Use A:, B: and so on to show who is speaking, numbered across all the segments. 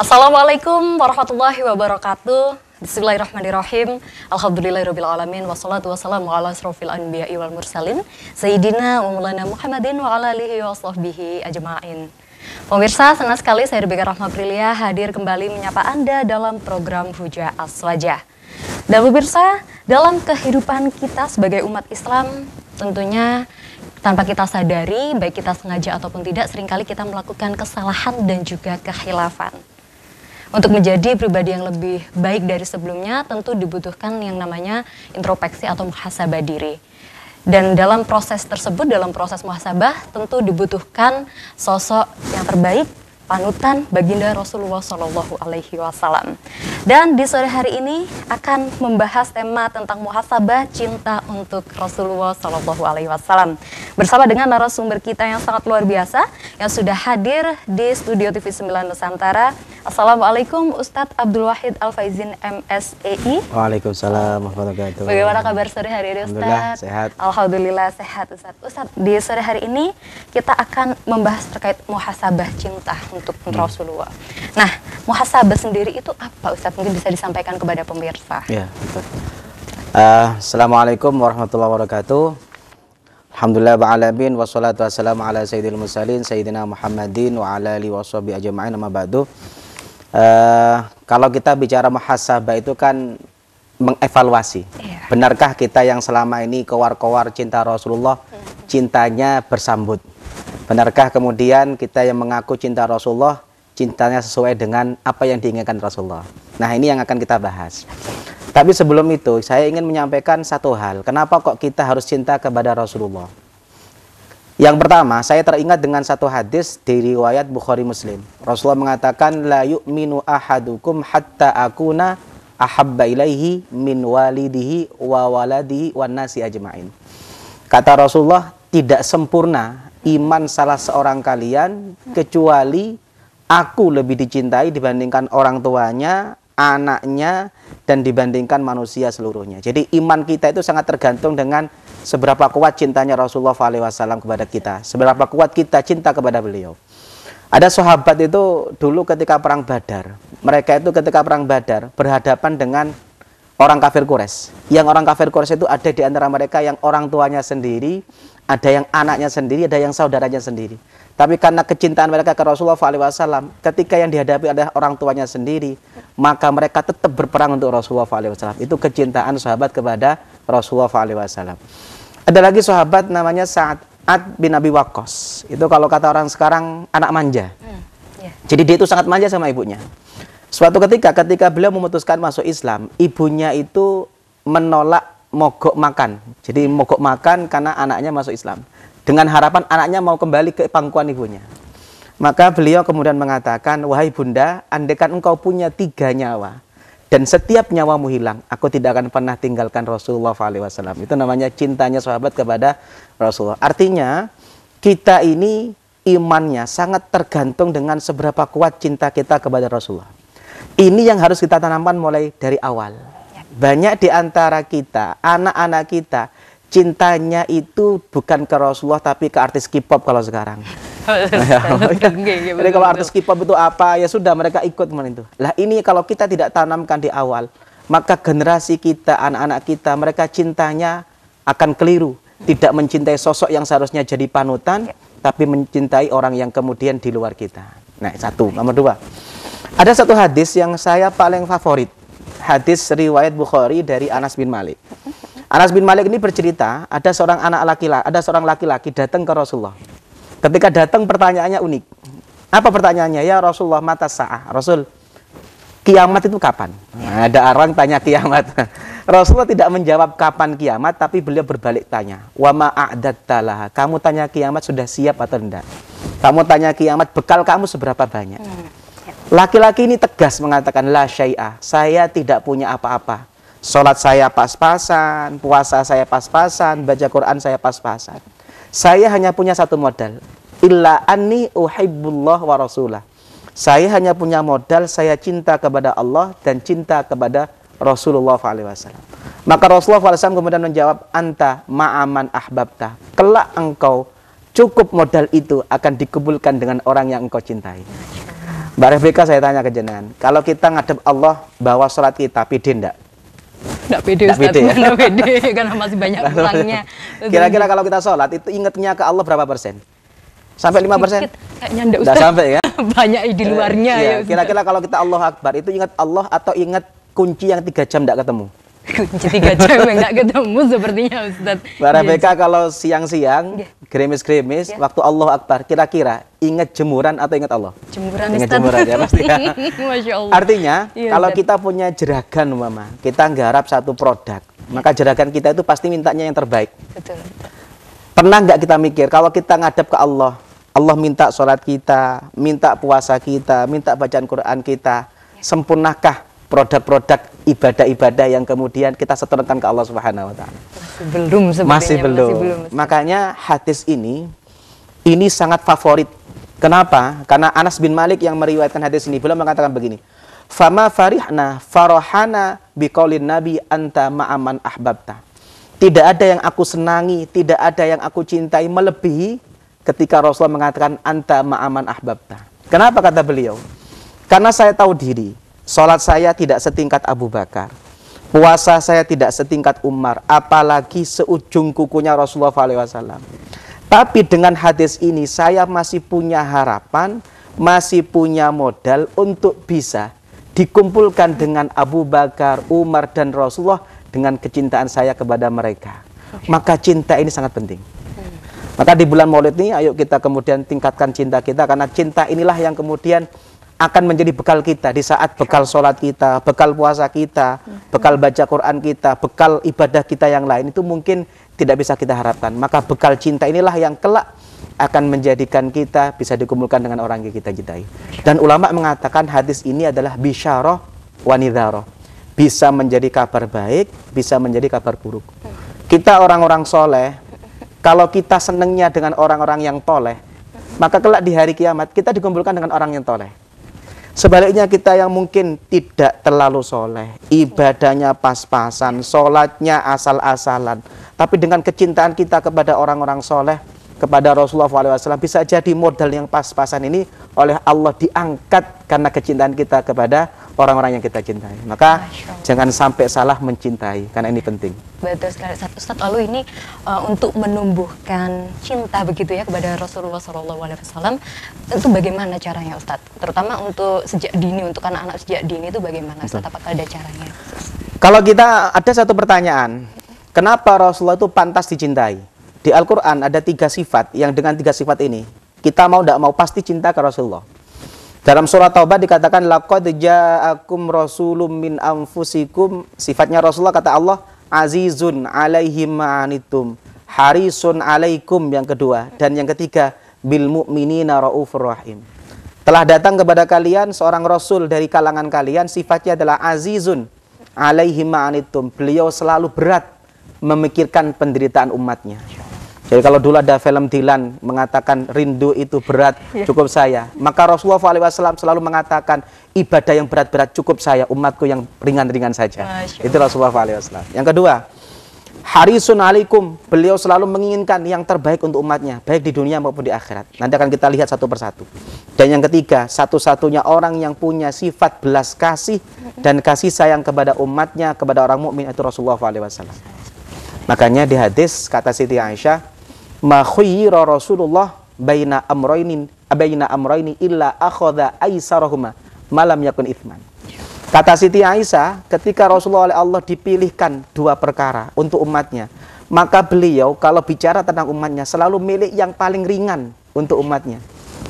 A: Assalamualaikum warahmatullahi wabarakatuh. Bismillahirrahmanirrahim. Alhamdulillahirrahmanirrahim. Wassalatu wassalamu ala asrafil anbiya'i wal mursalin. Sayyidina wa mulana Muhammadin wa ala alihi wa sahbihi ajma'in. Pemirsa, senang sekali saya Rebecca Rahma Prilia hadir kembali menyapa Anda dalam program Huja Aswaja. Dan pemirsa, dalam kehidupan kita sebagai umat Islam, tentunya tanpa kita sadari, baik kita sengaja ataupun tidak, seringkali kita melakukan kesalahan dan juga kehilafan. Untuk menjadi pribadi yang lebih baik dari sebelumnya tentu dibutuhkan yang namanya introspeksi atau muhasabah diri. Dan dalam proses tersebut, dalam proses muhasabah tentu dibutuhkan sosok yang terbaik panutan baginda Rasulullah Shallallahu Alaihi Wasallam. Dan di sore hari ini akan membahas tema tentang muhasabah cinta untuk Rasulullah Shallallahu Alaihi Wasallam bersama dengan narasumber kita yang sangat luar biasa yang sudah hadir di studio TV 9 Nusantara. Assalamualaikum Ustadz Abdul Wahid Al Faizin MSEI.
B: Waalaikumsalam warahmatullahi Bagaimana kabar
A: sore hari ini Ustadz? Alhamdulillah sehat. Alhamdulillah sehat Ustadz. Ustadz di sore hari ini kita akan membahas terkait muhasabah cinta untuk kontrol hmm. Nah, muhasabah sendiri itu apa Ustadz? Mungkin bisa disampaikan kepada pemirsa.
B: Ya. Uh, Assalamualaikum warahmatullahi wabarakatuh. Alhamdulillah ba'alamin wassalatu wassalamu ala sayyidil musalin sayyidina Muhammadin wa ala alihi washabi ajma'in amma ba'du. Uh, kalau kita bicara muhasabah itu kan mengevaluasi. Iya. Benarkah kita yang selama ini kewar-kewar cinta Rasulullah, hmm. cintanya bersambut? Benarkah kemudian kita yang mengaku cinta Rasulullah, cintanya sesuai dengan apa yang diinginkan Rasulullah? Nah, ini yang akan kita bahas. Tapi sebelum itu, saya ingin menyampaikan satu hal. Kenapa kok kita harus cinta kepada Rasulullah? Yang pertama, saya teringat dengan satu hadis di riwayat Bukhari Muslim. Rasulullah mengatakan, La yu'minu ahadukum hatta akuna ahabba ilaihi min walidihi wa waladihi wa nasi ajma'in. Kata Rasulullah, tidak sempurna iman salah seorang kalian kecuali aku lebih dicintai dibandingkan orang tuanya, anaknya dan dibandingkan manusia seluruhnya. Jadi iman kita itu sangat tergantung dengan seberapa kuat cintanya Rasulullah SAW kepada kita, seberapa kuat kita cinta kepada beliau. Ada sahabat itu dulu ketika perang Badar, mereka itu ketika perang Badar berhadapan dengan orang kafir Quraisy. Yang orang kafir Quraisy itu ada di antara mereka yang orang tuanya sendiri, ada yang anaknya sendiri, ada yang saudaranya sendiri. Tapi karena kecintaan mereka ke Rasulullah SAW, ketika yang dihadapi adalah orang tuanya sendiri, maka mereka tetap berperang untuk Rasulullah SAW. Itu kecintaan sahabat kepada Rasulullah SAW. Ada lagi sahabat namanya Sa'ad bin Abi Waqqas. Itu kalau kata orang sekarang anak manja. Hmm, iya. Jadi dia itu sangat manja sama ibunya. Suatu ketika ketika beliau memutuskan masuk Islam, ibunya itu menolak mogok makan. Jadi mogok makan karena anaknya masuk Islam. Dengan harapan anaknya mau kembali ke pangkuan ibunya. Maka beliau kemudian mengatakan, wahai bunda, andekan engkau punya tiga nyawa. Dan setiap nyawamu hilang, aku tidak akan pernah tinggalkan Rasulullah SAW. Itu namanya cintanya sahabat kepada Rasulullah. Artinya, kita ini imannya sangat tergantung dengan seberapa kuat cinta kita kepada Rasulullah. Ini yang harus kita tanamkan mulai dari awal. Banyak di antara kita, anak-anak kita, cintanya itu bukan ke Rasulullah tapi ke artis K-pop kalau sekarang. Ya, ya. Jadi kalau artis K-pop itu apa ya sudah mereka ikut teman itu. Lah ini kalau kita tidak tanamkan di awal, maka generasi kita, anak-anak kita, mereka cintanya akan keliru, tidak mencintai sosok yang seharusnya jadi panutan, ya. tapi mencintai orang yang kemudian di luar kita. Nah, satu, nomor dua. Ada satu hadis yang saya paling favorit hadis riwayat Bukhari dari Anas bin Malik. Anas bin Malik ini bercerita ada seorang anak laki-laki, ada seorang laki-laki datang ke Rasulullah. Ketika datang pertanyaannya unik. Apa pertanyaannya? Ya Rasulullah mata sa'ah. Rasul, kiamat itu kapan? Nah, ada orang tanya kiamat. Rasulullah tidak menjawab kapan kiamat, tapi beliau berbalik tanya. Wa ma'adattalah. Kamu tanya kiamat sudah siap atau tidak? Kamu tanya kiamat, bekal kamu seberapa banyak? Laki-laki ini tegas mengatakan la syai'a, saya tidak punya apa-apa. Salat saya pas-pasan, puasa saya pas-pasan, baca Quran saya pas-pasan. Saya hanya punya satu modal, illa anni uhibbullah wa rasulah. Saya hanya punya modal saya cinta kepada Allah dan cinta kepada Rasulullah SAW. Maka Rasulullah SAW kemudian menjawab, Anta ma'aman ahbabta. Kelak engkau cukup modal itu akan dikubulkan dengan orang yang engkau cintai. Mbak Revika saya tanya ke jenengan, kalau kita ngadep Allah bawa sholat kita pede ndak? Nggak pede Nggak Ustaz, pede, ya? pede karena masih banyak utangnya. Kira-kira kalau kita sholat itu ingetnya ke Allah berapa persen? Sampai lima persen? Kayaknya enggak usah. sampai ya?
A: banyak di luarnya iya, ya. Kira-kira
B: ya, kalau kita Allah Akbar itu ingat Allah atau ingat kunci yang tiga jam enggak ketemu? kunci
A: tiga yang nggak ketemu sepertinya Ustadz. Mbak yes.
B: Iya. kalau siang-siang yeah. gerimis-gerimis yeah. waktu Allah Akbar kira-kira ingat jemuran atau ingat Allah? Jemuran ingat Ustadz. jemuran ya pasti. Ya.
A: Masya Allah.
B: Artinya yeah, kalau Ustadz. kita punya jeragan mama, kita nggarap satu produk, maka jeragan kita itu pasti mintanya yang terbaik. Betul. Pernah nggak kita mikir kalau kita ngadep ke Allah, Allah minta sholat kita, minta puasa kita, minta bacaan Quran kita, iya. sempurnakah produk-produk ibadah-ibadah yang kemudian kita setorkan ke Allah Subhanahu wa taala.
A: Belum masih belum. Masih belum.
B: Makanya hadis ini ini sangat favorit. Kenapa? Karena Anas bin Malik yang meriwayatkan hadis ini belum mengatakan begini. Fama farihna farohana biqaulin nabi anta ma'aman ahbabta. Tidak ada yang aku senangi, tidak ada yang aku cintai melebihi ketika Rasulullah mengatakan anta ma'aman ahbabta. Kenapa kata beliau? Karena saya tahu diri Sholat saya tidak setingkat Abu Bakar. Puasa saya tidak setingkat Umar, apalagi seujung kukunya Rasulullah SAW. Tapi dengan hadis ini saya masih punya harapan, masih punya modal untuk bisa dikumpulkan dengan Abu Bakar, Umar, dan Rasulullah dengan kecintaan saya kepada mereka. Maka cinta ini sangat penting. Maka di bulan maulid ini ayo kita kemudian tingkatkan cinta kita karena cinta inilah yang kemudian akan menjadi bekal kita di saat bekal sholat kita, bekal puasa kita, bekal baca Quran kita, bekal ibadah kita yang lain itu mungkin tidak bisa kita harapkan. Maka bekal cinta inilah yang kelak akan menjadikan kita bisa dikumpulkan dengan orang yang kita cintai. Dan ulama mengatakan hadis ini adalah bisyarah wanidharah. Bisa menjadi kabar baik, bisa menjadi kabar buruk. Kita orang-orang soleh, kalau kita senangnya dengan orang-orang yang toleh, maka kelak di hari kiamat kita dikumpulkan dengan orang yang toleh. Sebaliknya kita yang mungkin tidak terlalu soleh, ibadahnya pas-pasan, sholatnya asal-asalan. Tapi dengan kecintaan kita kepada orang-orang soleh, kepada Rasulullah SAW, bisa jadi modal yang pas-pasan ini oleh Allah diangkat karena kecintaan kita kepada orang-orang yang kita cintai. Maka jangan sampai salah mencintai karena ini penting.
A: Betul sekali satu Ustaz. Lalu ini uh, untuk menumbuhkan cinta begitu ya kepada Rasulullah SAW. Tentu itu bagaimana caranya Ustaz? Terutama untuk sejak dini untuk anak-anak sejak dini itu bagaimana Ustaz? Apakah ada caranya?
B: Kalau kita ada satu pertanyaan, kenapa Rasulullah itu pantas dicintai? Di Al-Quran ada tiga sifat yang dengan tiga sifat ini kita mau tidak mau pasti cinta ke Rasulullah. Dalam surah Taubah dikatakan laqad ja'akum rasulun min anfusikum. Sifatnya Rasulullah kata Allah azizun alaihi ma'anitum. Harisun alaikum yang kedua dan yang ketiga bil mu'minina raufur rahim. Telah datang kepada kalian seorang rasul dari kalangan kalian sifatnya adalah azizun alaihi ma'anitum. Beliau selalu berat memikirkan penderitaan umatnya. Jadi kalau dulu ada film Dilan mengatakan rindu itu berat, iya. cukup saya. Maka Rasulullah SAW selalu mengatakan ibadah yang berat-berat cukup saya, umatku yang ringan-ringan saja. Masya itu Rasulullah SAW. Yang kedua, Harisun alaikum, beliau selalu menginginkan yang terbaik untuk umatnya, baik di dunia maupun di akhirat. Nanti akan kita lihat satu persatu. Dan yang ketiga, satu-satunya orang yang punya sifat belas kasih dan kasih sayang kepada umatnya, kepada orang mukmin itu Rasulullah SAW. Makanya di hadis kata Siti Aisyah, ma khayyira Rasulullah baina amrainin baina amraini illa akhadha aisarahuma malam yakun ithman. Kata Siti Aisyah, ketika Rasulullah oleh Allah dipilihkan dua perkara untuk umatnya, maka beliau kalau bicara tentang umatnya selalu milik yang paling ringan untuk umatnya.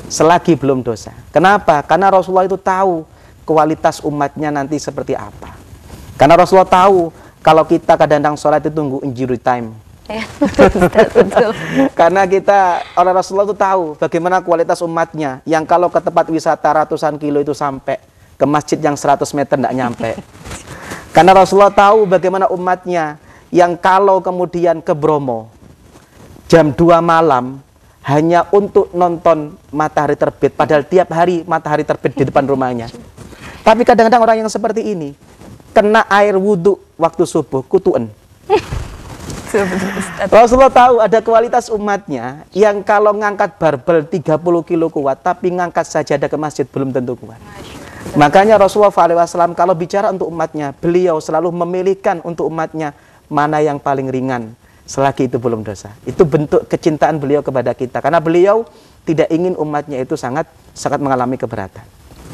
B: Selagi belum dosa. Kenapa? Karena Rasulullah itu tahu kualitas umatnya nanti seperti apa. Karena Rasulullah tahu kalau kita kadang-kadang sholat itu tunggu injury time, Ya, Karena kita orang Rasulullah itu tahu bagaimana kualitas umatnya yang kalau ke tempat wisata ratusan kilo itu sampai ke masjid yang 100 meter tidak nyampe. Karena Rasulullah tahu bagaimana umatnya yang kalau kemudian ke Bromo jam 2 malam hanya untuk nonton matahari terbit padahal tiap hari matahari terbit di depan rumahnya. Tapi kadang-kadang orang yang seperti ini kena air wudhu waktu subuh kutuen. Rasulullah tahu ada kualitas umatnya yang kalau ngangkat barbel 30 kilo kuat, tapi ngangkat saja ada ke masjid belum tentu kuat. Makanya Rasulullah SAW kalau bicara untuk umatnya, beliau selalu memilihkan untuk umatnya mana yang paling ringan selagi itu belum dosa. Itu bentuk kecintaan beliau kepada kita karena beliau tidak ingin umatnya itu sangat sangat mengalami keberatan.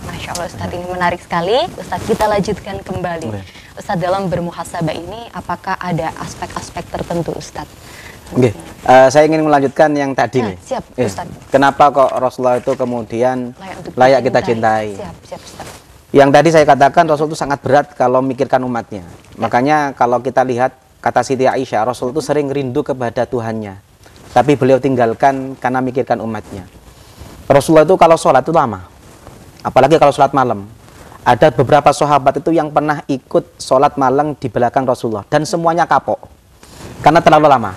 A: Masya Allah Ustadz ini menarik sekali. Ustadz kita lanjutkan kembali. Ustaz Ustadz dalam bermuhasabah ini apakah ada aspek-aspek tertentu Ustadz?
B: okay. uh, eh, saya ingin melanjutkan yang tadi nah, Siap, eh, Ustaz. yeah. kenapa kok Rasulullah itu kemudian layak, layak kita cintai? Siap, siap, Ustaz. Yang tadi saya katakan Rasul itu sangat berat kalau mikirkan umatnya. Ya. Makanya kalau kita lihat kata Siti Aisyah, Rasul itu sering rindu kepada Tuhannya. Tapi beliau tinggalkan karena mikirkan umatnya. Rasulullah itu kalau sholat itu lama. Apalagi kalau sholat malam. Ada beberapa sahabat itu yang pernah ikut sholat malam di belakang Rasulullah. Dan semuanya kapok. Karena terlalu lama.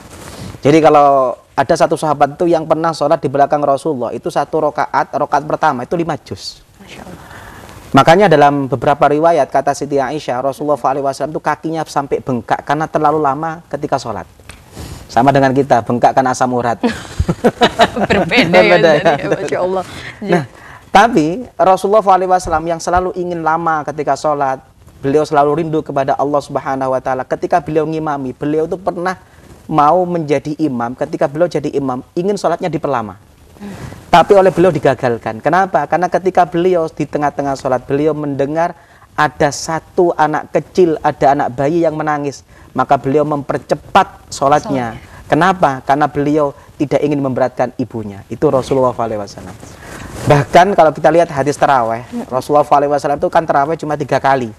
B: Jadi kalau ada satu sahabat itu yang pernah sholat di belakang Rasulullah. Itu satu rokaat, rokaat pertama itu lima juz. Makanya dalam beberapa riwayat kata Siti Aisyah, Rasulullah SAW itu kakinya sampai bengkak karena terlalu lama ketika sholat sama dengan kita bengkak kan asam urat berbeda, ya, ya. ya, Masya Allah nah tapi Rasulullah SAW yang selalu ingin lama ketika sholat, beliau selalu rindu kepada Allah Subhanahu Wa Taala. Ketika beliau ngimami, beliau itu pernah mau menjadi imam. Ketika beliau jadi imam, ingin sholatnya diperlama. Tapi oleh beliau digagalkan. Kenapa? Karena ketika beliau di tengah-tengah sholat, beliau mendengar ada satu anak kecil, ada anak bayi yang menangis. Maka beliau mempercepat sholatnya. Kenapa? Karena beliau tidak ingin memberatkan ibunya. Itu Rasulullah SAW. Bahkan kalau kita lihat hadis terawih, Rasulullah SAW itu kan terawih cuma tiga kali.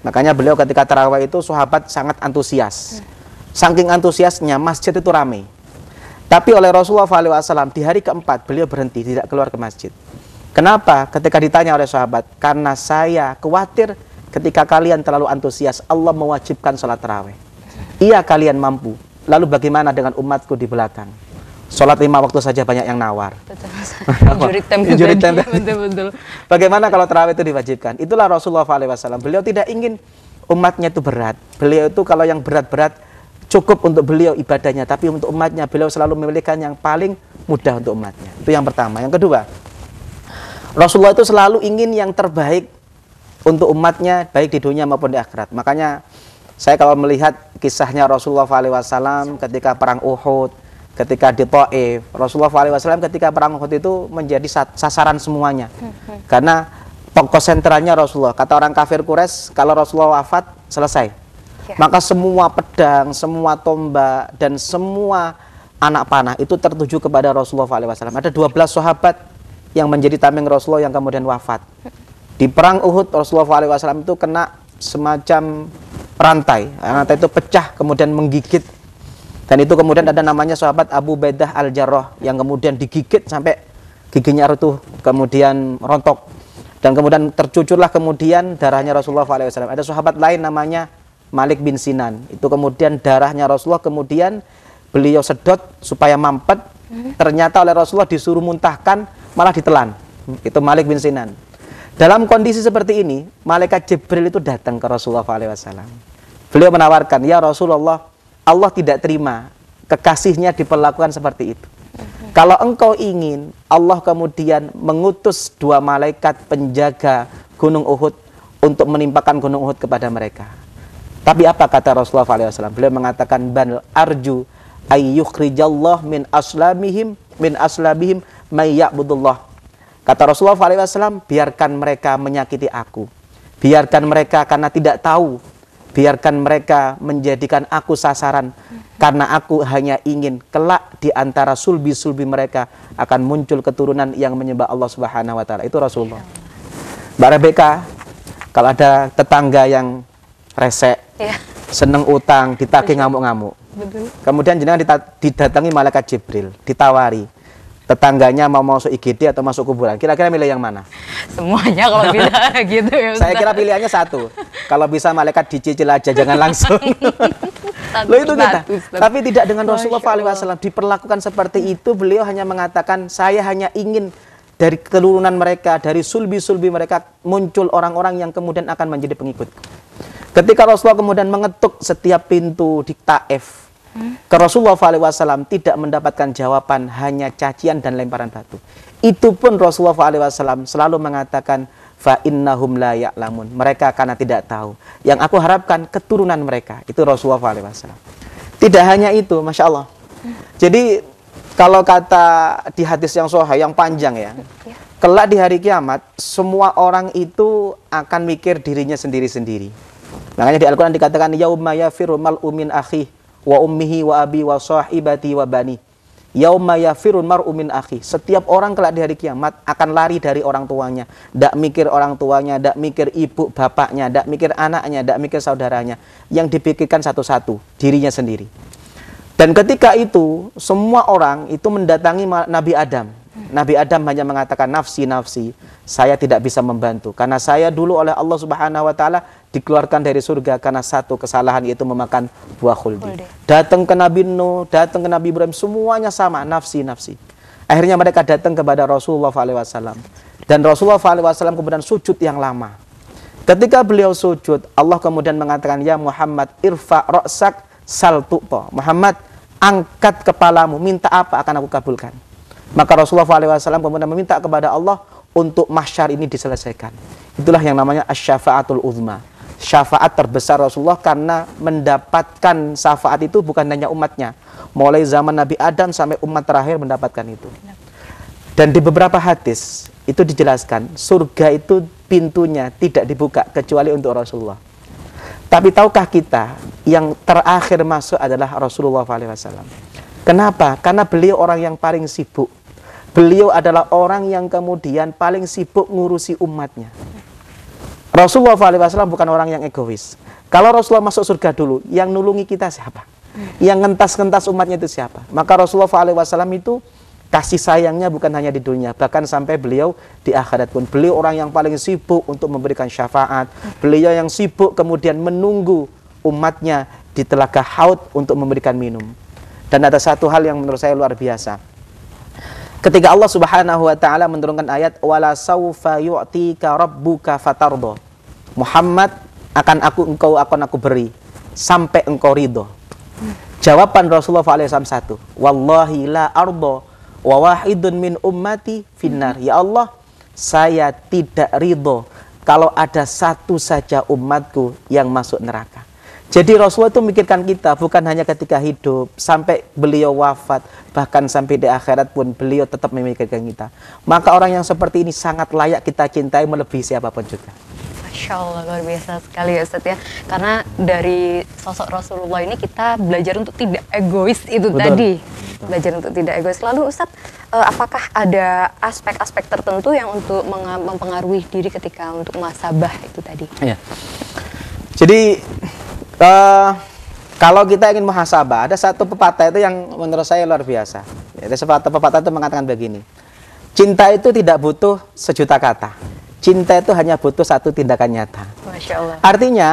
B: Makanya beliau ketika terawih itu sahabat sangat antusias. Saking antusiasnya masjid itu ramai. Tapi oleh Rasulullah SAW di hari keempat beliau berhenti tidak keluar ke masjid. Kenapa? Ketika ditanya oleh sahabat, karena saya khawatir ketika kalian terlalu antusias Allah mewajibkan sholat terawih. Iya kalian mampu. Lalu bagaimana dengan umatku di belakang? sholat lima waktu saja banyak yang nawar.
A: Betul,
B: tempe. Bagaimana kalau terawih itu diwajibkan? Itulah Rasulullah SAW. Beliau tidak ingin umatnya itu berat. Beliau itu kalau yang berat-berat cukup untuk beliau ibadahnya, tapi untuk umatnya beliau selalu memilihkan yang paling mudah untuk umatnya. Itu yang pertama. Yang kedua, Rasulullah itu selalu ingin yang terbaik untuk umatnya baik di dunia maupun di akhirat. Makanya saya kalau melihat kisahnya Rasulullah SAW ketika perang Uhud, ketika di Taif Rasulullah SAW ketika perang Uhud itu menjadi sasaran semuanya hmm. karena tokoh sentralnya Rasulullah kata orang kafir Quraisy kalau Rasulullah wafat selesai ya. maka semua pedang semua tombak dan semua anak panah itu tertuju kepada Rasulullah SAW ada 12 sahabat yang menjadi tameng Rasulullah yang kemudian wafat hmm. di perang Uhud Rasulullah SAW itu kena semacam rantai rantai itu pecah kemudian menggigit dan itu kemudian ada namanya sahabat Abu Bedah Al-Jarrah yang kemudian digigit sampai giginya rutuh, kemudian rontok. Dan kemudian tercucurlah kemudian darahnya Rasulullah SAW. Ada sahabat lain namanya Malik bin Sinan. Itu kemudian darahnya Rasulullah kemudian beliau sedot supaya mampet. Hmm. Ternyata oleh Rasulullah disuruh muntahkan malah ditelan. Itu Malik bin Sinan. Dalam kondisi seperti ini, malaikat Jibril itu datang ke Rasulullah SAW. Beliau menawarkan, "Ya Rasulullah, Allah tidak terima kekasihnya diperlakukan seperti itu. Kalau engkau ingin Allah kemudian mengutus dua malaikat penjaga Gunung Uhud untuk menimpakan Gunung Uhud kepada mereka. Tapi apa kata Rasulullah SAW? Beliau mengatakan banal arju ayyukhrijallah min aslamihim min aslabihim may Kata Rasulullah SAW, biarkan mereka menyakiti aku. Biarkan mereka karena tidak tahu biarkan mereka menjadikan aku sasaran karena aku hanya ingin kelak di antara sulbi-sulbi mereka akan muncul keturunan yang menyembah Allah Subhanahu wa taala. Itu Rasulullah. Mbak Rebeka, kalau ada tetangga yang resek, ya. seneng utang, ditagih iya. ngamuk-ngamuk. Kemudian jenengan didatangi malaikat Jibril, ditawari tetangganya mau masuk IGD atau masuk kuburan, kira-kira milih yang mana? Semuanya kalau bisa gitu ya. Saya kira pilihannya satu. Kalau bisa malaikat dicicil aja, jangan langsung.
A: Loh itu kita. Tapi tidak dengan Rasulullah
B: wasallam diperlakukan seperti itu. Beliau hanya mengatakan, saya hanya ingin dari keturunan mereka, dari sulbi-sulbi mereka muncul orang-orang yang kemudian akan menjadi pengikut. Ketika Rasulullah kemudian mengetuk setiap pintu di Taif, hmm? ke Rasulullah SAW tidak mendapatkan jawaban hanya cacian dan lemparan batu. Itu pun Rasulullah SAW selalu mengatakan fa innahum la ya'lamun. Mereka karena tidak tahu. Yang aku harapkan keturunan mereka. Itu Rasulullah SAW. Tidak hanya itu, Masya Allah. Jadi kalau kata di hadis yang soha, yang panjang ya, ya. Kelak di hari kiamat, semua orang itu akan mikir dirinya sendiri-sendiri. Makanya di Al-Quran dikatakan, Yauma yafiru mal umin wa ummihi wa abi wa sahibati wa bani. Yauma yafirun mar'u min akhi. Setiap orang kelak di hari kiamat akan lari dari orang tuanya. Tidak mikir orang tuanya, tidak mikir ibu bapaknya, tidak mikir anaknya, tidak mikir saudaranya. Yang dipikirkan satu-satu, dirinya sendiri. Dan ketika itu semua orang itu mendatangi Nabi Adam Nabi Adam hanya mengatakan nafsi nafsi, saya tidak bisa membantu karena saya dulu oleh Allah Subhanahu wa taala dikeluarkan dari surga karena satu kesalahan yaitu memakan buah khuldi. Datang ke Nabi Nuh, datang ke Nabi Ibrahim, semuanya sama nafsi nafsi. Akhirnya mereka datang kepada Rasulullah SAW dan Rasulullah SAW kemudian sujud yang lama. Ketika beliau sujud, Allah kemudian mengatakan, "Ya Muhammad, irfa roksak sal Muhammad, angkat kepalamu, minta apa akan aku kabulkan. Maka Rasulullah SAW kemudian meminta kepada Allah untuk mahsyar ini diselesaikan. Itulah yang namanya asyafaatul uzma. Syafaat terbesar Rasulullah karena mendapatkan syafaat itu bukan hanya umatnya. Mulai zaman Nabi Adam sampai umat terakhir mendapatkan itu. Dan di beberapa hadis itu dijelaskan surga itu pintunya tidak dibuka kecuali untuk Rasulullah. Tapi tahukah kita yang terakhir masuk adalah Rasulullah SAW. Kenapa? Karena beliau orang yang paling sibuk Beliau adalah orang yang kemudian paling sibuk ngurusi umatnya. Rasulullah SAW bukan orang yang egois. Kalau Rasulullah masuk surga dulu, yang nulungi kita siapa? Yang ngentas-ngentas umatnya itu siapa? Maka Rasulullah SAW itu kasih sayangnya bukan hanya di dunia, bahkan sampai beliau di akhirat pun. Beliau orang yang paling sibuk untuk memberikan syafaat. Beliau yang sibuk kemudian menunggu umatnya di telaga haud untuk memberikan minum. Dan ada satu hal yang menurut saya luar biasa ketika Allah Subhanahu wa taala menurunkan ayat wala saufa yu'tika rabbuka fatardo. Muhammad akan aku engkau akan aku beri sampai engkau ridho. Jawaban Rasulullah SAW satu, Wallahi la ardo wa wahidun min ummati finnar. Ya Allah, saya tidak ridho kalau ada satu saja umatku yang masuk neraka. Jadi Rasulullah itu memikirkan kita bukan hanya ketika hidup, sampai beliau wafat, bahkan sampai di akhirat pun beliau tetap memikirkan kita. Maka orang yang seperti ini sangat layak kita cintai melebihi siapapun juga.
A: Masya Allah luar biasa sekali ya Ustaz ya Karena dari sosok Rasulullah ini kita belajar untuk tidak egois itu Betul. tadi Belajar untuk tidak egois Lalu Ustaz eh, apakah ada aspek-aspek tertentu yang untuk mempengaruhi diri ketika untuk masabah
B: itu tadi? Ya. Jadi uh, kalau kita ingin muhasabah, ada satu pepatah itu yang menurut saya luar biasa. Ada satu pepatah itu mengatakan begini. Cinta itu tidak butuh sejuta kata. Cinta itu hanya butuh satu tindakan nyata. Masya Allah. Artinya,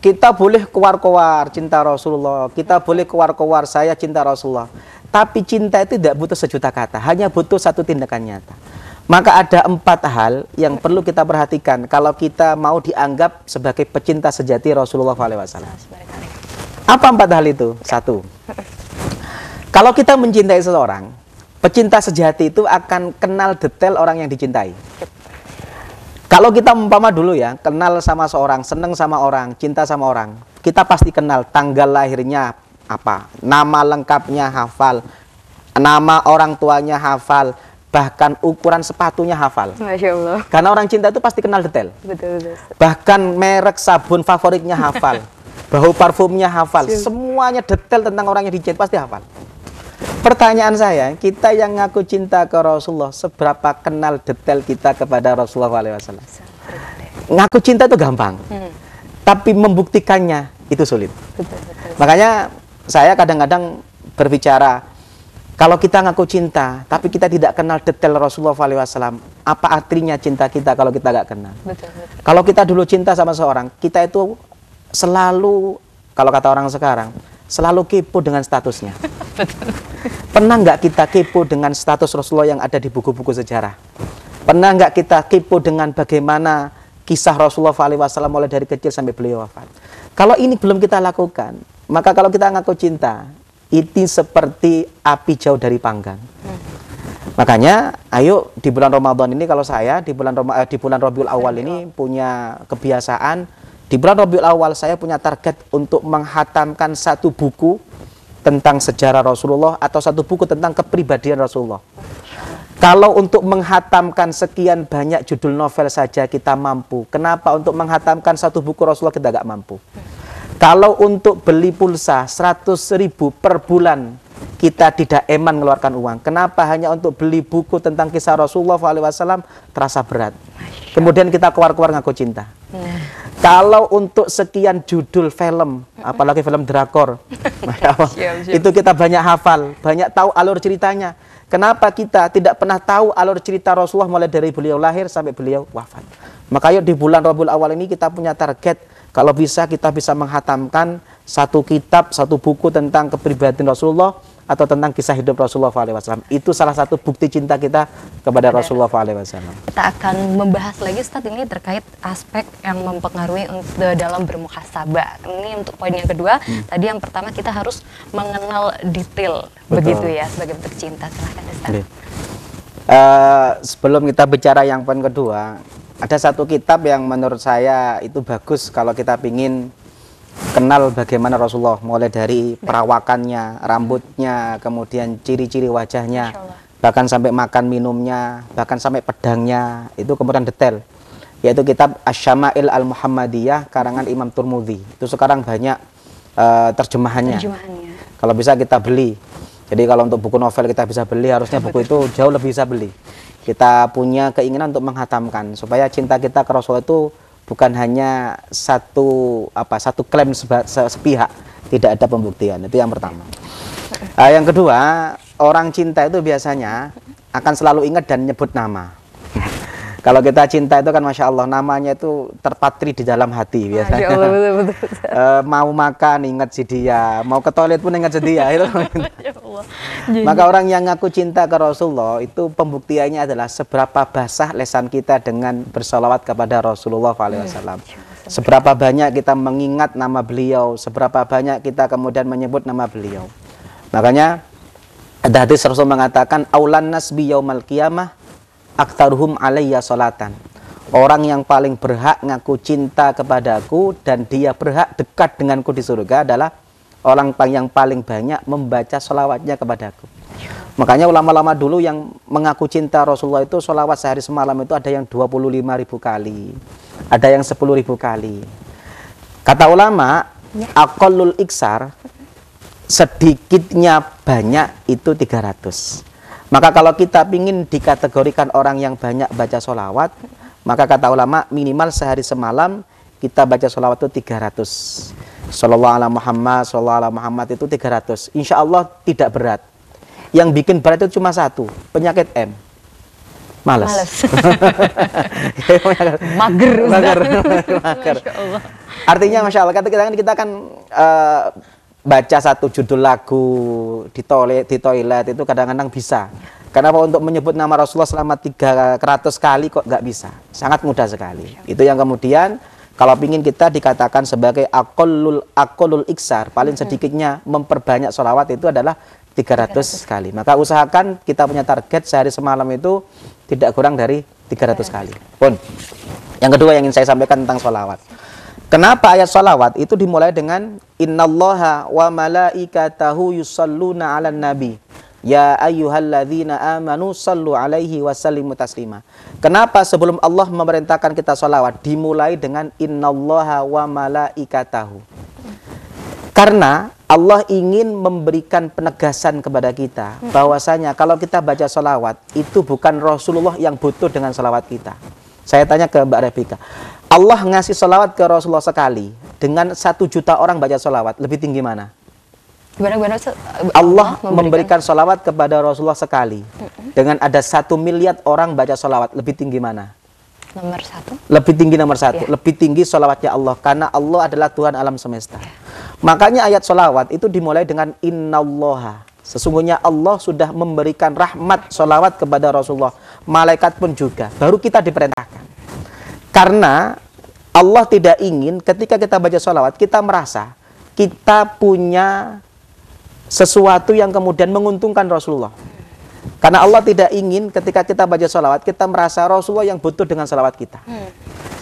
B: kita boleh keluar-keluar cinta Rasulullah. Kita boleh keluar-keluar saya cinta Rasulullah. Tapi cinta itu tidak butuh sejuta kata. Hanya butuh satu tindakan nyata. Maka ada empat hal yang perlu kita perhatikan kalau kita mau dianggap sebagai pecinta sejati Rasulullah SAW. Apa empat hal itu? Satu, kalau kita mencintai seseorang, pecinta sejati itu akan kenal detail orang yang dicintai. Kalau kita umpama dulu ya, kenal sama seorang, seneng sama orang, cinta sama orang, kita pasti kenal tanggal lahirnya apa, nama lengkapnya hafal, nama orang tuanya hafal, bahkan ukuran sepatunya hafal.
A: Masya Allah.
B: Karena orang cinta itu pasti kenal detail. Betul, betul. Bahkan merek sabun favoritnya hafal, bau parfumnya hafal, semuanya detail tentang orang yang dicintai pasti hafal. Pertanyaan saya, kita yang ngaku cinta ke Rasulullah, seberapa kenal detail kita kepada Rasulullah SAW? Ngaku cinta itu gampang, hmm. tapi membuktikannya itu sulit. Betul, betul. Makanya saya kadang-kadang berbicara kalau kita ngaku cinta, tapi kita tidak kenal detail Rasulullah SAW, apa artinya cinta kita kalau kita nggak kenal? Betul, betul. Kalau kita dulu cinta sama seorang, kita itu selalu, kalau kata orang sekarang, selalu kepo dengan statusnya. Betul. Pernah nggak kita kepo dengan status Rasulullah yang ada di buku-buku sejarah? Pernah nggak kita kepo dengan bagaimana kisah Rasulullah SAW mulai dari kecil sampai beliau wafat? Kalau ini belum kita lakukan, maka kalau kita ngaku cinta, itu seperti api jauh dari panggang. Makanya, ayo di bulan Ramadan ini kalau saya di bulan Roma, eh, di bulan Rabiul Awal ini punya kebiasaan di bulan Rabiul Awal saya punya target untuk menghatamkan satu buku tentang sejarah Rasulullah atau satu buku tentang kepribadian Rasulullah. Kalau untuk menghatamkan sekian banyak judul novel saja kita mampu, kenapa untuk menghatamkan satu buku Rasulullah kita nggak mampu? Kalau untuk beli pulsa 100 ribu per bulan kita tidak eman mengeluarkan uang. Kenapa hanya untuk beli buku tentang kisah Rasulullah SAW terasa berat. Kemudian kita keluar-keluar ngaku cinta. Hmm. Kalau untuk sekian judul film, hmm. apalagi film drakor, itu kita banyak hafal, banyak tahu alur ceritanya. Kenapa kita tidak pernah tahu alur cerita Rasulullah mulai dari beliau lahir sampai beliau wafat? Makanya di bulan Rabiul Awal ini kita punya target kalau bisa kita bisa menghatamkan satu kitab, satu buku tentang kepribadian Rasulullah atau tentang kisah hidup Rasulullah SAW. Itu salah satu bukti cinta kita kepada Rasulullah SAW.
A: Kita akan membahas lagi Ustaz ini terkait aspek yang mempengaruhi dalam bermuhasabah. Ini untuk poin yang kedua. Hmm. Tadi yang pertama kita harus mengenal detail, Betul. begitu ya sebagai bentuk cinta. Silahkan
B: Ustaz. Uh, iya. eh, sebelum kita bicara yang poin kedua, ada satu kitab yang menurut saya itu bagus kalau kita ingin kenal bagaimana Rasulullah mulai dari perawakannya, rambutnya, kemudian ciri-ciri wajahnya, bahkan sampai makan minumnya, bahkan sampai pedangnya itu kemudian detail. Yaitu kitab Asyamail Al-Muhammadiyah karangan Imam Turmudi. Itu sekarang banyak uh, terjemahannya. terjemahannya. Kalau bisa kita beli. Jadi kalau untuk buku novel kita bisa beli, harusnya buku itu jauh lebih bisa beli kita punya keinginan untuk menghatamkan supaya cinta kita ke rasulullah itu bukan hanya satu apa satu klaim seba, se, sepihak tidak ada pembuktian itu yang pertama uh, yang kedua orang cinta itu biasanya akan selalu ingat dan nyebut nama kalau kita cinta itu kan masya Allah namanya itu terpatri di dalam hati biasanya. Masya Allah, betul, betul, E, mau makan ingat si dia, mau ke toilet pun ingat si dia. Itu. Maka orang yang ngaku cinta ke Rasulullah itu pembuktiannya adalah seberapa basah lesan kita dengan bersolawat kepada Rasulullah SAW. Seberapa banyak kita mengingat nama beliau, seberapa banyak kita kemudian menyebut nama beliau. Makanya ada hadis Rasul mengatakan aulan nasbi yaumal qiyamah aktaruhum alayya salatan. Orang yang paling berhak ngaku cinta kepadaku dan dia berhak dekat denganku di surga adalah orang yang paling banyak membaca solawatnya kepadaku. Makanya ulama-ulama dulu yang mengaku cinta Rasulullah itu solawat sehari semalam itu ada yang 25 ribu kali, ada yang 10 ribu kali. Kata ulama, akolul ya. iksar sedikitnya banyak itu 300. Maka kalau kita ingin dikategorikan orang yang banyak baca solawat, maka kata ulama minimal sehari semalam kita baca solawat itu 300. Sallallahu ala Muhammad, sallallahu ala Muhammad itu 300. Insya Allah tidak berat. Yang bikin berat itu cuma satu, penyakit M. Malas. mager. Mager. Artinya Masya Allah, kita kan, kita kan uh, baca satu judul lagu di toilet di toilet itu kadang-kadang bisa. Kenapa untuk menyebut nama Rasulullah selama 300 kali kok nggak bisa? Sangat mudah sekali. Itu yang kemudian kalau ingin kita dikatakan sebagai akolul akolul iksar, paling sedikitnya memperbanyak sholawat itu adalah 300, 300 kali. Maka usahakan kita punya target sehari semalam itu tidak kurang dari 300 kali. Pun. Yang kedua yang ingin saya sampaikan tentang sholawat. Kenapa ayat sholawat itu dimulai dengan Innallaha wa malaikatahu yusalluna 'alan nabi. Ya ayyuhalladzina amanu sallu alaihi wa sallimu taslima. Kenapa sebelum Allah memerintahkan kita sholawat dimulai dengan innallaha wa malaikatahu? Karena Allah ingin memberikan penegasan kepada kita hmm. bahwasanya kalau kita baca sholawat itu bukan Rasulullah yang butuh dengan sholawat kita. Saya tanya ke Mbak Rebika, Allah ngasih sholawat ke Rasulullah sekali, dengan satu juta orang baca sholawat lebih tinggi mana?
A: Gimana, gimana, Allah,
B: Allah memberikan, memberikan solawat kepada Rasulullah sekali mm-hmm. dengan ada satu miliar orang baca sholawat lebih tinggi mana? Nomor satu. Lebih tinggi nomor satu. Yeah. Lebih tinggi sholawatnya Allah karena Allah adalah Tuhan alam semesta. Yeah. Makanya ayat sholawat itu dimulai dengan innallaha. Sesungguhnya Allah sudah memberikan rahmat sholawat kepada Rasulullah. Malaikat pun juga. Baru kita diperintahkan. Karena Allah tidak ingin ketika kita baca sholawat, kita merasa kita punya sesuatu yang kemudian menguntungkan Rasulullah. Karena Allah tidak ingin ketika kita baca sholawat, kita merasa Rasulullah yang butuh dengan sholawat kita. Hmm.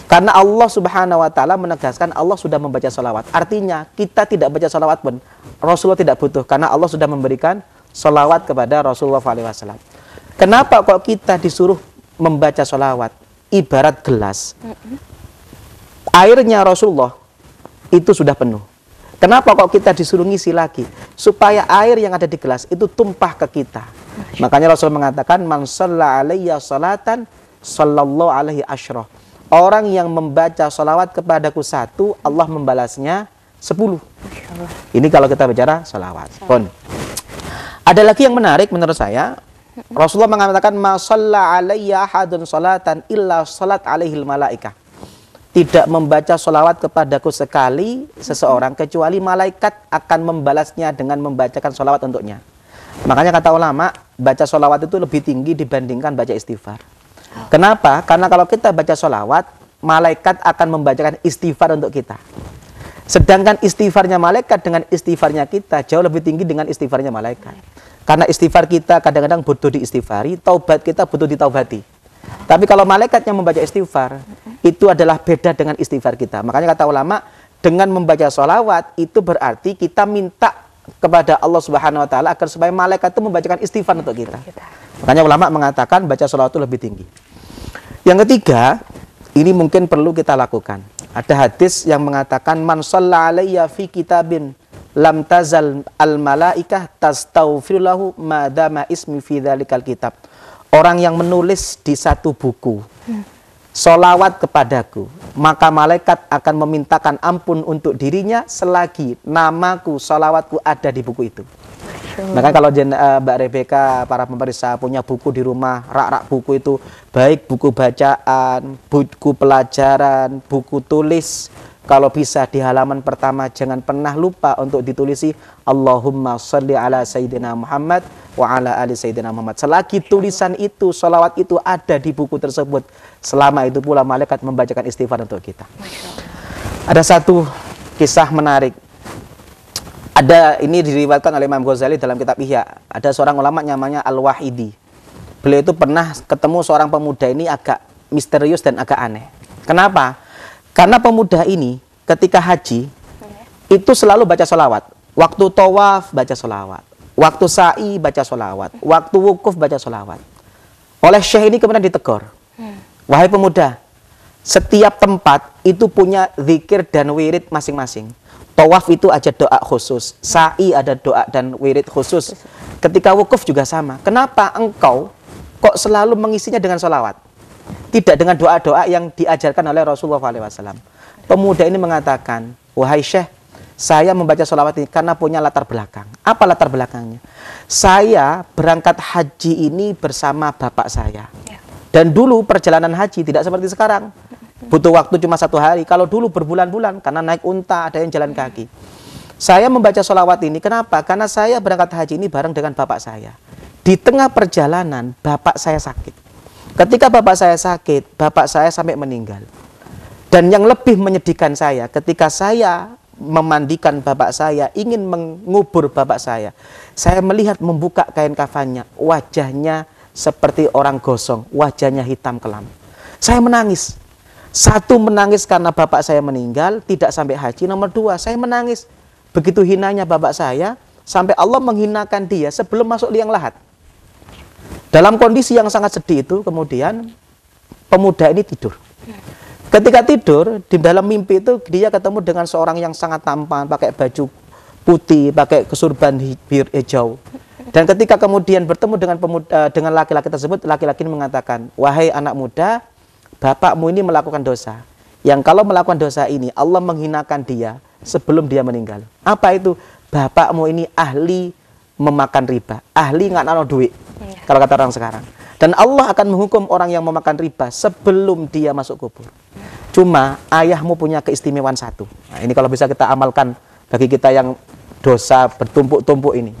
B: Karena Allah subhanahu wa ta'ala menegaskan Allah sudah membaca sholawat. Artinya kita tidak baca sholawat pun, Rasulullah tidak butuh. Karena Allah sudah memberikan sholawat kepada Rasulullah SAW. Kenapa kok kita disuruh membaca sholawat? Ibarat gelas. Hmm airnya Rasulullah itu sudah penuh. Kenapa kok kita disuruh ngisi lagi? Supaya air yang ada di gelas itu tumpah ke kita. Makanya Rasul mengatakan, Man alaiya salatan, sallallahu alaihi asyroh. Orang yang membaca salawat kepadaku satu, Allah membalasnya sepuluh. Ini kalau kita bicara salawat. Pun. Ada lagi yang menarik menurut saya. Rasulullah mengatakan, Ma salla alaiya hadun salatan illa salat alaihil malaikah tidak membaca solawat kepadaku sekali seseorang kecuali malaikat akan membalasnya dengan membacakan solawat untuknya. Makanya kata ulama, baca solawat itu lebih tinggi dibandingkan baca istighfar. Kenapa? Karena kalau kita baca solawat, malaikat akan membacakan istighfar untuk kita. Sedangkan istighfarnya malaikat dengan istighfarnya kita jauh lebih tinggi dengan istighfarnya malaikat. Karena istighfar kita kadang-kadang butuh diistighfari, taubat kita butuh ditaubati. Tapi kalau malaikat yang membaca istighfar, itu adalah beda dengan istighfar kita. Makanya kata ulama, dengan membaca sholawat, itu berarti kita minta kepada Allah Subhanahu Wa Taala agar supaya malaikat itu membacakan istighfar untuk kita. Iya, Makanya ulama mengatakan baca sholawat itu lebih tinggi. Yang ketiga, ini mungkin perlu kita lakukan. Ada hadis yang mengatakan man alayya fi kitabin lam tazal al malaikah tas ma madamah ismi fi dzalikal kitab orang yang menulis di satu buku solawat kepadaku, maka malaikat akan memintakan ampun untuk dirinya selagi namaku, solawatku ada di buku itu. Maka kalau jen, uh, Mbak Rebeka, para pemeriksa punya buku di rumah, rak-rak buku itu, baik buku bacaan, buku pelajaran, buku tulis, kalau bisa di halaman pertama jangan pernah lupa untuk ditulisi Allahumma sholli ala sayyidina Muhammad wa ala ali sayyidina Muhammad. Selagi tulisan itu, sholawat itu ada di buku tersebut, selama itu pula malaikat membacakan istighfar untuk kita. Ada satu kisah menarik. Ada ini diriwayatkan oleh Imam Ghazali dalam kitab Ihya. Ada seorang ulama namanya Al-Wahidi. Beliau itu pernah ketemu seorang pemuda ini agak misterius dan agak aneh. Kenapa? Karena pemuda ini ketika haji itu selalu baca solawat. Waktu tawaf baca solawat. Waktu sa'i baca solawat. Waktu wukuf baca solawat. Oleh syekh ini kemudian ditegur. Wahai pemuda, setiap tempat itu punya zikir dan wirid masing-masing. Tawaf itu aja doa khusus, sa'i ada doa dan wirid khusus. Ketika wukuf juga sama. Kenapa engkau kok selalu mengisinya dengan solawat? tidak dengan doa-doa yang diajarkan oleh Rasulullah SAW. Pemuda ini mengatakan, wahai Syekh, saya membaca sholawat ini karena punya latar belakang. Apa latar belakangnya? Saya berangkat haji ini bersama bapak saya. Ya. Dan dulu perjalanan haji tidak seperti sekarang. Butuh waktu cuma satu hari. Kalau dulu berbulan-bulan karena naik unta, ada yang jalan kaki. Saya membaca sholawat ini kenapa? Karena saya berangkat haji ini bareng dengan bapak saya. Di tengah perjalanan, bapak saya sakit. Ketika bapak saya sakit, bapak saya sampai meninggal. Dan yang lebih menyedihkan saya, ketika saya memandikan bapak saya, ingin mengubur bapak saya, saya melihat membuka kain kafannya, wajahnya seperti orang gosong, wajahnya hitam kelam. Saya menangis. Satu menangis karena bapak saya meninggal, tidak sampai haji. Nomor dua, saya menangis. Begitu hinanya bapak saya, sampai Allah menghinakan dia sebelum masuk liang lahat. Dalam kondisi yang sangat sedih itu kemudian pemuda ini tidur. Ketika tidur di dalam mimpi itu dia ketemu dengan seorang yang sangat tampan, pakai baju putih, pakai kesurban hijau. Dan ketika kemudian bertemu dengan pemuda, eh, dengan laki-laki tersebut, laki-laki ini mengatakan, "Wahai anak muda, bapakmu ini melakukan dosa. Yang kalau melakukan dosa ini, Allah menghinakan dia sebelum dia meninggal." Apa itu? Bapakmu ini ahli memakan riba, ahli nggak nano duit. Iya. Kalau kata orang sekarang. Dan Allah akan menghukum orang yang memakan riba sebelum dia masuk kubur. Cuma ayahmu punya keistimewaan satu. Nah, ini kalau bisa kita amalkan bagi kita yang dosa bertumpuk-tumpuk ini.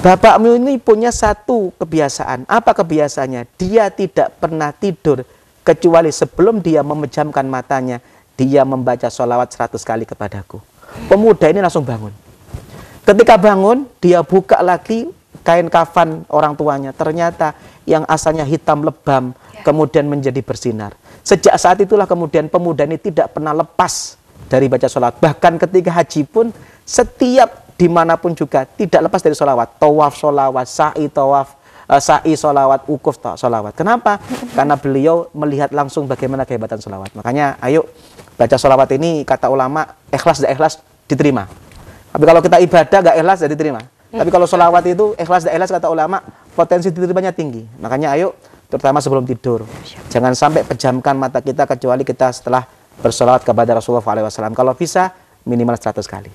B: Bapakmu ini punya satu kebiasaan. Apa kebiasaannya? Dia tidak pernah tidur kecuali sebelum dia memejamkan matanya, dia membaca sholawat 100 kali kepadaku. Pemuda ini langsung bangun. Ketika bangun, dia buka lagi kain kafan orang tuanya. Ternyata yang asalnya hitam lebam ya. kemudian menjadi bersinar. Sejak saat itulah kemudian pemuda ini tidak pernah lepas dari baca sholawat. Bahkan ketika haji pun setiap dimanapun juga tidak lepas dari sholawat. Tawaf sholawat, sa'i tawaf, eh, sa'i sholawat, ukuf sholawat. Kenapa? Karena beliau melihat langsung bagaimana kehebatan sholawat. Makanya ayo baca sholawat ini kata ulama ikhlas dan ikhlas diterima. Tapi kalau kita ibadah gak ikhlas jadi diterima. Tapi kalau sholawat itu ikhlas dan ikhlas kata ulama potensi diterimanya tinggi. Makanya ayo terutama sebelum tidur. Jangan sampai pejamkan mata kita kecuali kita setelah bersolawat kepada Rasulullah SAW. Kalau bisa minimal 100 kali.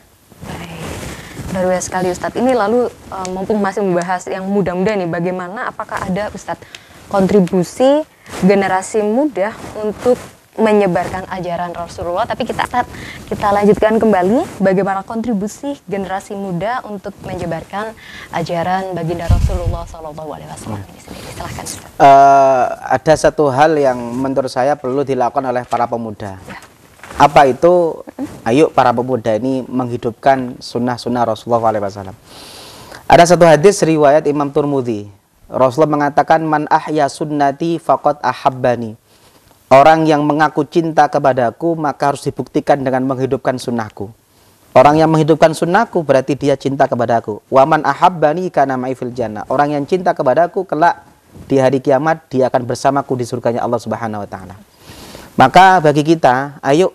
A: Baru ya sekali Ustadz. Ini lalu eh, mumpung masih membahas yang muda-muda nih, bagaimana apakah ada Ustadz kontribusi generasi muda untuk menyebarkan ajaran Rasulullah tapi kita kita lanjutkan kembali bagaimana kontribusi generasi muda untuk menyebarkan ajaran baginda Rasulullah Shallallahu Alaihi Wasallam hmm. ini sendiri
B: silahkan uh, ada satu hal yang menurut saya perlu dilakukan oleh para pemuda ya. apa itu hmm? ayo para pemuda ini menghidupkan sunnah-sunnah Rasulullah Alaihi Wasallam ada satu hadis riwayat Imam Turmudi Rasulullah mengatakan man ahya sunnati faqad ahabbani Orang yang mengaku cinta kepadaku maka harus dibuktikan dengan menghidupkan sunnahku. Orang yang menghidupkan sunnahku berarti dia cinta kepadaku. Waman ahabbani kana ma'ifil jannah. Orang yang cinta kepadaku kelak di hari kiamat dia akan bersamaku di surganya Allah Subhanahu wa taala. Maka bagi kita, ayo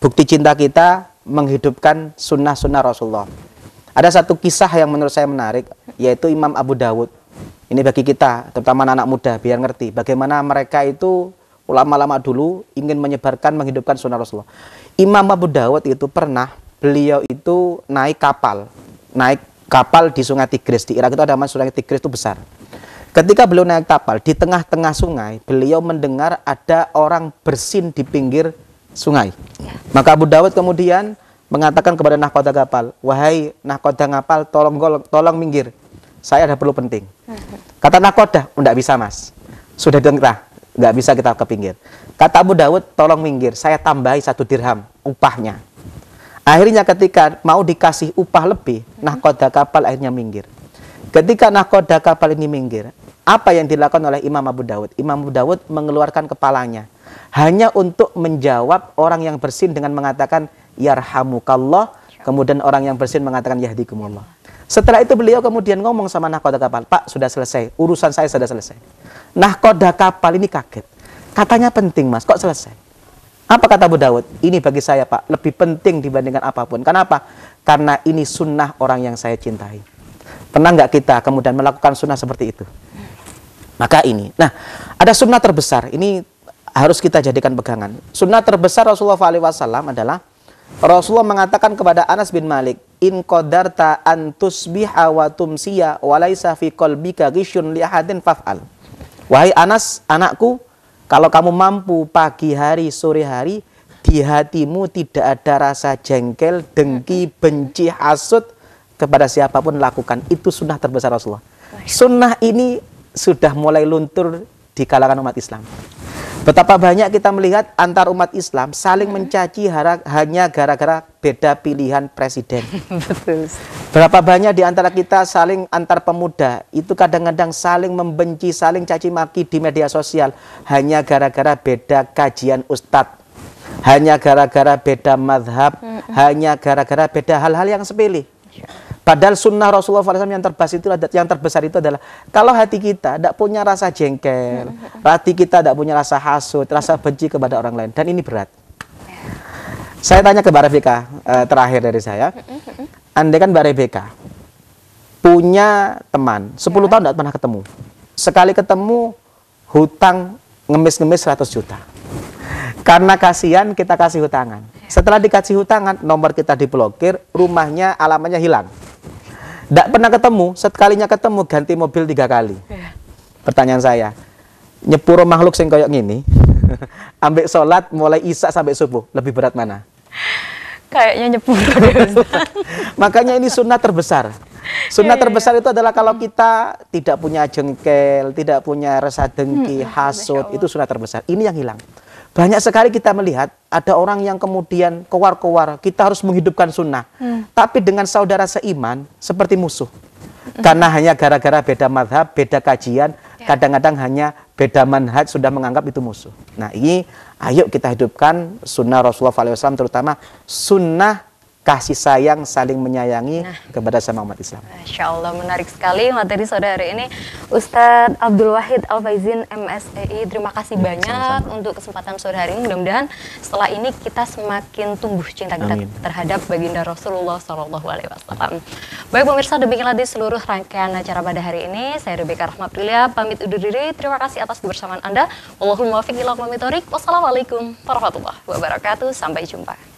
B: bukti cinta kita menghidupkan sunnah-sunnah Rasulullah. Ada satu kisah yang menurut saya menarik yaitu Imam Abu Dawud. Ini bagi kita, terutama anak, -anak muda biar ngerti bagaimana mereka itu ulama-ulama dulu ingin menyebarkan menghidupkan sunnah Rasulullah. Imam Abu Dawud itu pernah beliau itu naik kapal, naik kapal di Sungai Tigris di Irak itu ada mas Sungai Tigris itu besar. Ketika beliau naik kapal di tengah-tengah sungai, beliau mendengar ada orang bersin di pinggir sungai. Ya. Maka Abu Dawud kemudian mengatakan kepada nahkoda kapal, wahai nahkoda kapal, tolong golong, tolong minggir, saya ada perlu penting. Hmm. Kata nahkoda, tidak bisa mas, sudah dengar nggak bisa kita ke pinggir. Kata Abu Dawud, tolong minggir, saya tambahi satu dirham upahnya. Akhirnya ketika mau dikasih upah lebih, nahkoda kapal akhirnya minggir. Ketika nahkoda kapal ini minggir, apa yang dilakukan oleh Imam Abu Dawud? Imam Abu Dawud mengeluarkan kepalanya hanya untuk menjawab orang yang bersin dengan mengatakan yarhamukallah, kemudian orang yang bersin mengatakan yahdikumullah. Setelah itu beliau kemudian ngomong sama nahkoda kapal, Pak sudah selesai, urusan saya sudah selesai. Nahkoda kapal ini kaget, katanya penting mas, kok selesai? Apa kata Abu Dawud? Ini bagi saya Pak, lebih penting dibandingkan apapun. Kenapa? Karena ini sunnah orang yang saya cintai. Pernah nggak kita kemudian melakukan sunnah seperti itu? Maka ini. Nah, ada sunnah terbesar. Ini harus kita jadikan pegangan. Sunnah terbesar Rasulullah SAW adalah Rasulullah mengatakan kepada Anas bin Malik, in qadarta an tusbiha wa tumsiya wa laisa fi qalbika ghisyun li ahadin faf'al. Wahai Anas, anakku, kalau kamu mampu pagi hari, sore hari, di hatimu tidak ada rasa jengkel, dengki, benci, hasut kepada siapapun lakukan. Itu sunnah terbesar Rasulullah. Sunnah ini sudah mulai luntur di kalangan umat Islam. Betapa banyak kita melihat antar umat Islam saling mencaci hara, hanya gara-gara beda pilihan presiden. Betul. Berapa banyak di antara kita saling antar pemuda itu kadang-kadang saling membenci, saling caci maki di media sosial hanya gara-gara beda kajian ustadz, hanya gara-gara beda madhab, mm -mm. hanya gara-gara beda hal-hal yang sepele. Iya. Padahal sunnah Rasulullah SAW yang terbesar itu adalah, yang terbesar itu adalah kalau hati kita tidak punya rasa jengkel, hati kita tidak punya rasa hasut, rasa benci kepada orang lain, dan ini berat. Saya tanya ke Mbak Revika uh, terakhir dari saya. Andai kan Mbak Rebeka punya teman, 10 ya. tahun tidak pernah ketemu. Sekali ketemu, hutang ngemis-ngemis 100 juta. Karena kasihan kita kasih hutangan. Ya. Setelah dikasih hutangan, nomor kita diblokir, rumahnya alamannya hilang. Tidak pernah ketemu, sekalinya ketemu ganti mobil tiga kali. Ya. Pertanyaan saya, nyepuro makhluk sing koyok gini, Ambek sholat mulai isak sampai subuh, lebih berat mana?
A: Kayaknya nyepur.
B: Makanya ini sunnah terbesar. Sunnah iya, iya. terbesar itu adalah kalau kita tidak punya jengkel, tidak punya rasa dengki, hmm, hmm. hasut, ya itu sunnah terbesar. Ini yang hilang. Banyak sekali kita melihat ada orang yang kemudian kewar-kewar, kita harus menghidupkan sunnah. Hmm. Tapi dengan saudara seiman seperti musuh. Hmm. Karena hanya gara-gara beda madhab, beda kajian, kadang-kadang hanya beda manhaj sudah menganggap itu musuh. Nah ini ayo kita hidupkan sunnah Rasulullah SAW terutama sunnah kasih sayang saling menyayangi nah. kepada sama umat Islam.
A: Masya Allah menarik sekali materi sore hari ini Ustadz Abdul Wahid Al Faizin MSEI terima kasih ya, banyak sama -sama. untuk kesempatan sore hari ini mudah-mudahan setelah ini kita semakin tumbuh cinta kita Amin. terhadap baginda Rasulullah Shallallahu Alaihi Wasallam. Baik pemirsa demikianlah di seluruh rangkaian acara pada hari ini saya Rebecca Rahmatulia pamit undur diri terima kasih atas kebersamaan anda. Wassalamualaikum warahmatullahi wabarakatuh sampai jumpa.